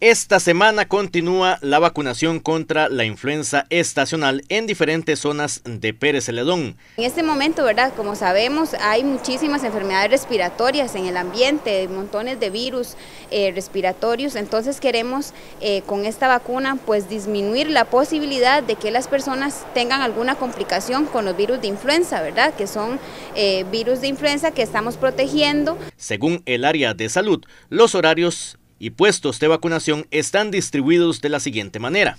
Esta semana continúa la vacunación contra la influenza estacional en diferentes zonas de Pérez Celedón. En este momento, ¿verdad? Como sabemos, hay muchísimas enfermedades respiratorias en el ambiente, montones de virus eh, respiratorios, entonces queremos eh, con esta vacuna pues disminuir la posibilidad de que las personas tengan alguna complicación con los virus de influenza, ¿verdad? Que son eh, virus de influenza que estamos protegiendo. Según el área de salud, los horarios y puestos de vacunación están distribuidos de la siguiente manera.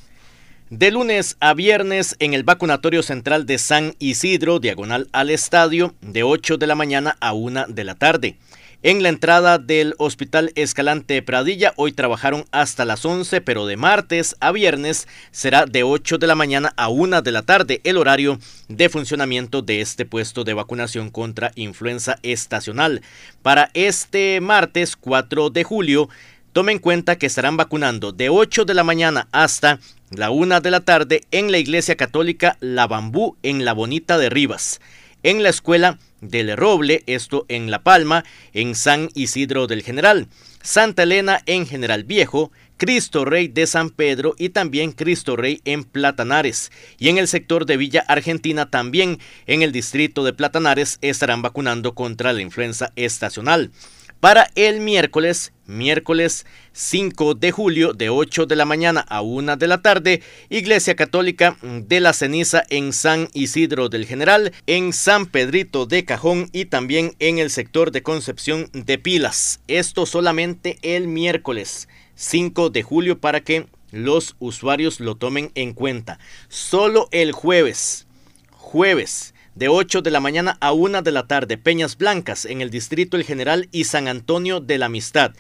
De lunes a viernes en el vacunatorio central de San Isidro, diagonal al estadio, de 8 de la mañana a 1 de la tarde. En la entrada del Hospital Escalante Pradilla hoy trabajaron hasta las 11, pero de martes a viernes será de 8 de la mañana a 1 de la tarde el horario de funcionamiento de este puesto de vacunación contra influenza estacional. Para este martes 4 de julio Tome en cuenta que estarán vacunando de 8 de la mañana hasta la 1 de la tarde en la Iglesia Católica La Bambú en La Bonita de Rivas, en la Escuela del Roble, esto en La Palma, en San Isidro del General, Santa Elena en General Viejo, Cristo Rey de San Pedro y también Cristo Rey en Platanares. Y en el sector de Villa Argentina también en el distrito de Platanares estarán vacunando contra la influenza estacional para el miércoles, miércoles 5 de julio de 8 de la mañana a 1 de la tarde, Iglesia Católica de la Ceniza en San Isidro del General, en San Pedrito de Cajón y también en el sector de Concepción de Pilas. Esto solamente el miércoles 5 de julio para que los usuarios lo tomen en cuenta. Solo el jueves, jueves de 8 de la mañana a 1 de la tarde, Peñas Blancas, en el Distrito El General y San Antonio de la Amistad.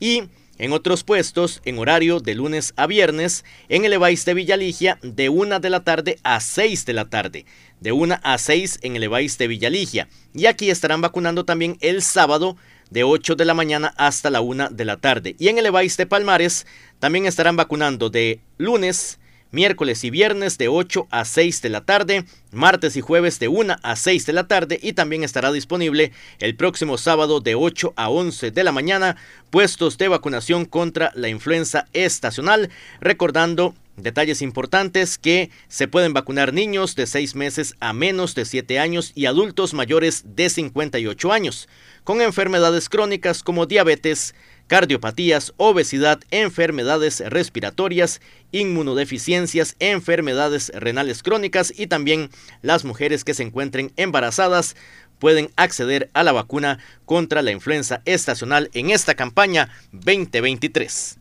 Y en otros puestos, en horario de lunes a viernes, en el Evais de Villaligia, de 1 de la tarde a 6 de la tarde. De 1 a 6 en el Evais de Villaligia. Y aquí estarán vacunando también el sábado, de 8 de la mañana hasta la 1 de la tarde. Y en el Evais de Palmares, también estarán vacunando de lunes miércoles y viernes de 8 a 6 de la tarde, martes y jueves de 1 a 6 de la tarde y también estará disponible el próximo sábado de 8 a 11 de la mañana puestos de vacunación contra la influenza estacional, recordando Detalles importantes que se pueden vacunar niños de 6 meses a menos de 7 años y adultos mayores de 58 años, con enfermedades crónicas como diabetes, cardiopatías, obesidad, enfermedades respiratorias, inmunodeficiencias, enfermedades renales crónicas y también las mujeres que se encuentren embarazadas pueden acceder a la vacuna contra la influenza estacional en esta campaña 2023.